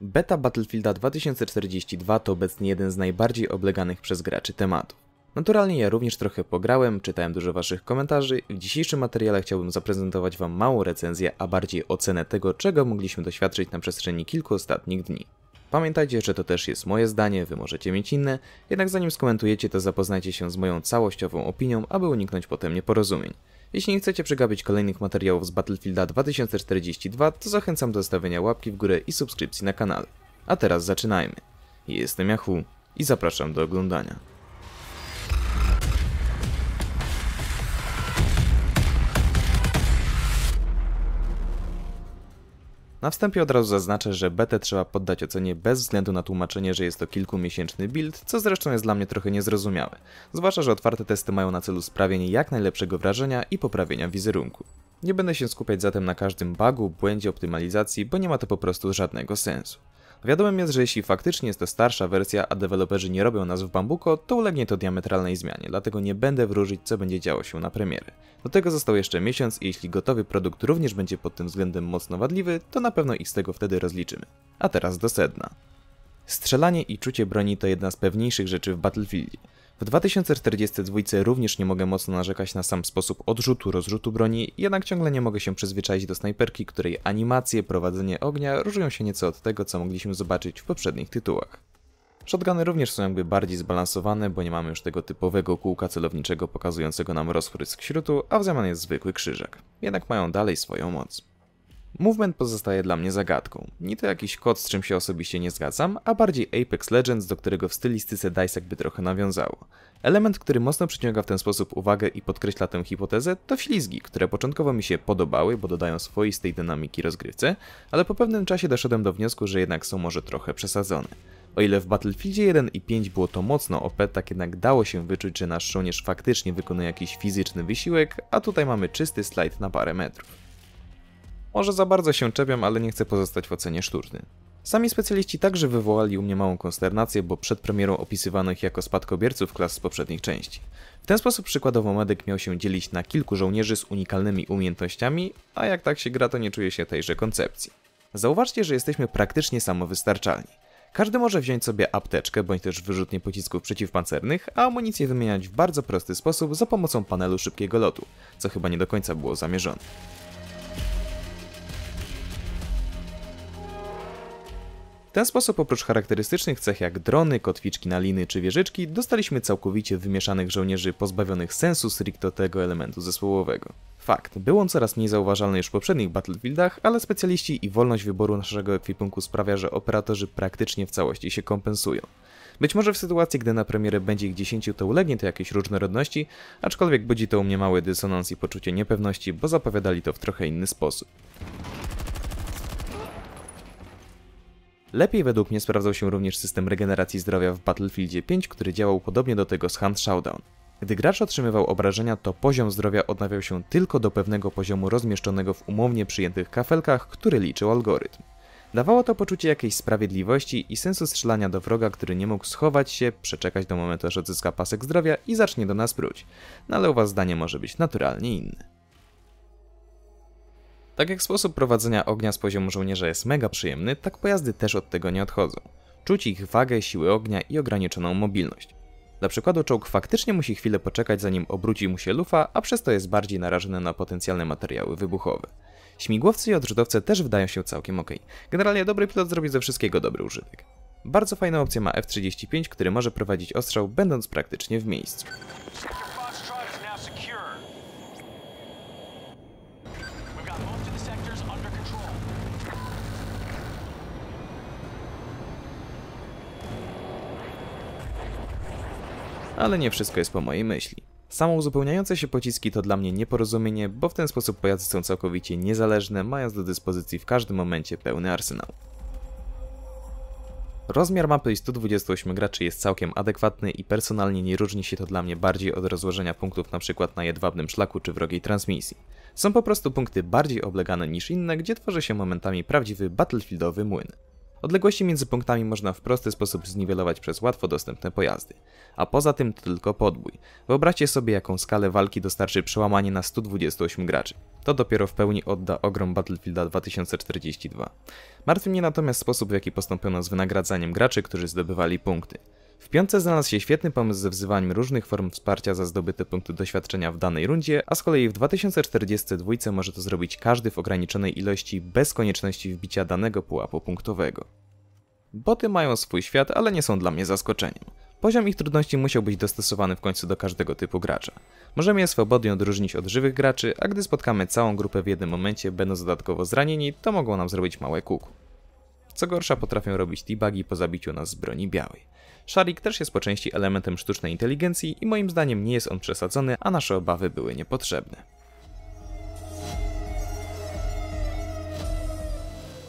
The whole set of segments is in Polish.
Beta Battlefielda 2042 to obecnie jeden z najbardziej obleganych przez graczy tematów. Naturalnie ja również trochę pograłem, czytałem dużo waszych komentarzy i w dzisiejszym materiale chciałbym zaprezentować wam małą recenzję, a bardziej ocenę tego, czego mogliśmy doświadczyć na przestrzeni kilku ostatnich dni. Pamiętajcie, że to też jest moje zdanie, wy możecie mieć inne, jednak zanim skomentujecie to zapoznajcie się z moją całościową opinią, aby uniknąć potem nieporozumień. Jeśli nie chcecie przegapić kolejnych materiałów z Battlefielda 2042, to zachęcam do zostawienia łapki w górę i subskrypcji na kanale. A teraz zaczynajmy. Jestem Yahoo i zapraszam do oglądania. Na wstępie od razu zaznaczę, że betę trzeba poddać ocenie bez względu na tłumaczenie, że jest to kilkumiesięczny build, co zresztą jest dla mnie trochę niezrozumiałe, zwłaszcza, że otwarte testy mają na celu sprawienie jak najlepszego wrażenia i poprawienia wizerunku. Nie będę się skupiać zatem na każdym bugu, błędzie optymalizacji, bo nie ma to po prostu żadnego sensu. Wiadomym jest, że jeśli faktycznie jest to starsza wersja, a deweloperzy nie robią nazw Bambuko, to ulegnie to diametralnej zmianie, dlatego nie będę wróżyć co będzie działo się na premiery. Do tego został jeszcze miesiąc i jeśli gotowy produkt również będzie pod tym względem mocno wadliwy, to na pewno ich z tego wtedy rozliczymy. A teraz do sedna. Strzelanie i czucie broni to jedna z pewniejszych rzeczy w Battlefieldzie. W 2042 również nie mogę mocno narzekać na sam sposób odrzutu, rozrzutu broni, jednak ciągle nie mogę się przyzwyczaić do snajperki, której animacje, prowadzenie ognia różnią się nieco od tego, co mogliśmy zobaczyć w poprzednich tytułach. Shotguny również są jakby bardziej zbalansowane, bo nie mamy już tego typowego kółka celowniczego pokazującego nam rozchrysk śrutu, a w zamian jest zwykły krzyżak. Jednak mają dalej swoją moc. Movement pozostaje dla mnie zagadką. Nie to jakiś kod, z czym się osobiście nie zgadzam, a bardziej Apex Legends, do którego w stylistyce DICE jakby trochę nawiązało. Element, który mocno przyciąga w ten sposób uwagę i podkreśla tę hipotezę, to ślizgi, które początkowo mi się podobały, bo dodają swoistej dynamiki rozgrywce, ale po pewnym czasie doszedłem do wniosku, że jednak są może trochę przesadzone. O ile w Battlefieldzie 1 i 5 było to mocno OP, tak jednak dało się wyczuć, że nasz żołnierz faktycznie wykonuje jakiś fizyczny wysiłek, a tutaj mamy czysty slajd na parę metrów. Może za bardzo się czepiam, ale nie chcę pozostać w ocenie sztuczny. Sami specjaliści także wywołali u mnie małą konsternację, bo przed premierą opisywano ich jako spadkobierców klas z poprzednich części. W ten sposób przykładowo medyk miał się dzielić na kilku żołnierzy z unikalnymi umiejętnościami, a jak tak się gra to nie czuje się tejże koncepcji. Zauważcie, że jesteśmy praktycznie samowystarczalni. Każdy może wziąć sobie apteczkę bądź też wyrzutnie pocisków przeciwpancernych, a amunicję wymieniać w bardzo prosty sposób za pomocą panelu szybkiego lotu, co chyba nie do końca było zamierzone. W ten sposób oprócz charakterystycznych cech jak drony, kotwiczki na liny czy wieżyczki, dostaliśmy całkowicie wymieszanych żołnierzy pozbawionych sensu stricto tego elementu zespołowego. Fakt, był on coraz mniej zauważalny już w poprzednich Battlefieldach, ale specjaliści i wolność wyboru naszego ekwipunku sprawia, że operatorzy praktycznie w całości się kompensują. Być może w sytuacji, gdy na premierę będzie ich 10, to ulegnie to jakiejś różnorodności, aczkolwiek budzi to u mnie mały dysonans i poczucie niepewności, bo zapowiadali to w trochę inny sposób. Lepiej według mnie sprawdzał się również system regeneracji zdrowia w Battlefieldzie 5, który działał podobnie do tego z Hand Showdown. Gdy gracz otrzymywał obrażenia, to poziom zdrowia odnawiał się tylko do pewnego poziomu rozmieszczonego w umownie przyjętych kafelkach, który liczył algorytm. Dawało to poczucie jakiejś sprawiedliwości i sensu strzelania do wroga, który nie mógł schować się, przeczekać do momentu aż odzyska pasek zdrowia i zacznie do nas próć. No ale u was zdanie może być naturalnie inne. Tak jak sposób prowadzenia ognia z poziomu żołnierza jest mega przyjemny, tak pojazdy też od tego nie odchodzą. Czuć ich wagę, siły ognia i ograniczoną mobilność. Dla przykładu czołg faktycznie musi chwilę poczekać zanim obróci mu się lufa, a przez to jest bardziej narażony na potencjalne materiały wybuchowe. Śmigłowcy i odrzutowce też wydają się całkiem ok. Generalnie dobry pilot zrobi ze wszystkiego dobry użytek. Bardzo fajna opcja ma F-35, który może prowadzić ostrzał będąc praktycznie w miejscu. ale nie wszystko jest po mojej myśli. Samo uzupełniające się pociski to dla mnie nieporozumienie, bo w ten sposób pojazdy są całkowicie niezależne, mając do dyspozycji w każdym momencie pełny arsenał. Rozmiar mapy i 128 graczy jest całkiem adekwatny i personalnie nie różni się to dla mnie bardziej od rozłożenia punktów np. na jedwabnym szlaku czy wrogiej transmisji. Są po prostu punkty bardziej oblegane niż inne, gdzie tworzy się momentami prawdziwy battlefieldowy młyn. Odległości między punktami można w prosty sposób zniwelować przez łatwo dostępne pojazdy. A poza tym to tylko podbój. Wyobraźcie sobie jaką skalę walki dostarczy przełamanie na 128 graczy. To dopiero w pełni odda ogrom Battlefielda 2042. Martwi mnie natomiast sposób w jaki postąpiono z wynagradzaniem graczy, którzy zdobywali punkty. W piątce znalazł się świetny pomysł ze wzywaniem różnych form wsparcia za zdobyte punkty doświadczenia w danej rundzie, a z kolei w 2042 może to zrobić każdy w ograniczonej ilości bez konieczności wbicia danego pułapu punktowego. Boty mają swój świat, ale nie są dla mnie zaskoczeniem. Poziom ich trudności musiał być dostosowany w końcu do każdego typu gracza. Możemy je swobodnie odróżnić od żywych graczy, a gdy spotkamy całą grupę w jednym momencie, będąc dodatkowo zranieni, to mogą nam zrobić małe kuku. Co gorsza, potrafią robić debugi po zabiciu nas z broni białej. Sharik też jest po części elementem sztucznej inteligencji i moim zdaniem nie jest on przesadzony, a nasze obawy były niepotrzebne.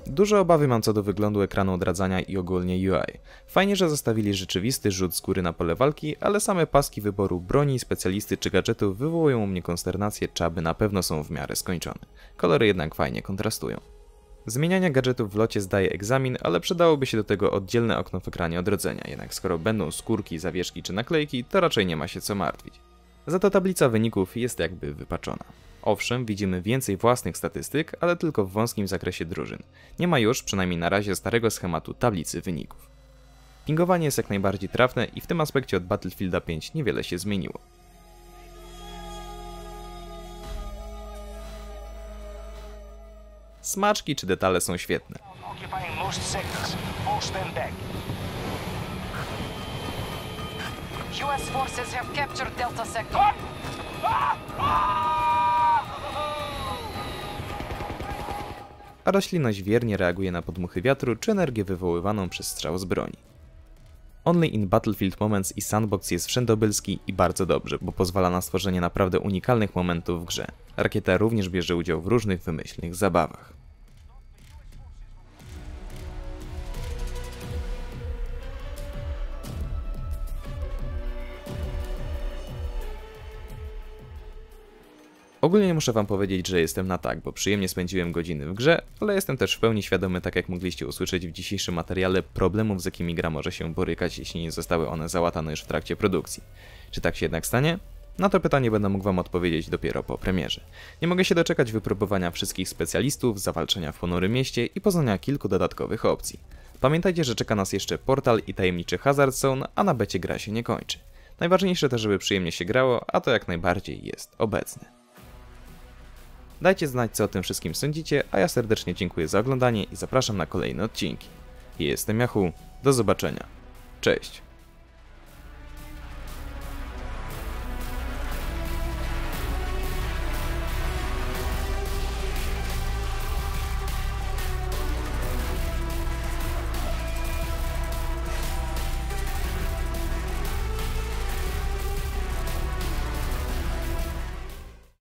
Duże obawy mam co do wyglądu ekranu odradzania i ogólnie UI. Fajnie, że zostawili rzeczywisty rzut z góry na pole walki, ale same paski wyboru broni, specjalisty czy gadżetów wywołują u mnie konsternację, czy aby na pewno są w miarę skończone. Kolory jednak fajnie kontrastują. Zmieniania gadżetów w locie zdaje egzamin, ale przydałoby się do tego oddzielne okno w ekranie odrodzenia, jednak skoro będą skórki, zawieszki czy naklejki, to raczej nie ma się co martwić. Za to tablica wyników jest jakby wypaczona. Owszem, widzimy więcej własnych statystyk, ale tylko w wąskim zakresie drużyn. Nie ma już, przynajmniej na razie, starego schematu tablicy wyników. Pingowanie jest jak najbardziej trafne i w tym aspekcie od Battlefielda 5 niewiele się zmieniło. Smaczki czy detale są świetne. A roślinność wiernie reaguje na podmuchy wiatru czy energię wywoływaną przez strzał z broni. Only in Battlefield Moments i Sandbox jest wszędobylski i bardzo dobrze, bo pozwala na stworzenie naprawdę unikalnych momentów w grze. Rakieta również bierze udział w różnych wymyślnych zabawach. Ogólnie muszę wam powiedzieć, że jestem na tak, bo przyjemnie spędziłem godziny w grze, ale jestem też w pełni świadomy, tak jak mogliście usłyszeć w dzisiejszym materiale, problemów z jakimi gra może się borykać, jeśli nie zostały one załatane już w trakcie produkcji. Czy tak się jednak stanie? Na to pytanie będę mógł Wam odpowiedzieć dopiero po premierze. Nie mogę się doczekać wypróbowania wszystkich specjalistów, zawalczenia w ponurym mieście i poznania kilku dodatkowych opcji. Pamiętajcie, że czeka nas jeszcze portal i tajemniczy Hazard Zone, a na becie gra się nie kończy. Najważniejsze to, żeby przyjemnie się grało, a to jak najbardziej jest obecne. Dajcie znać, co o tym wszystkim sądzicie, a ja serdecznie dziękuję za oglądanie i zapraszam na kolejne odcinki. Jestem Yahoo, do zobaczenia. Cześć.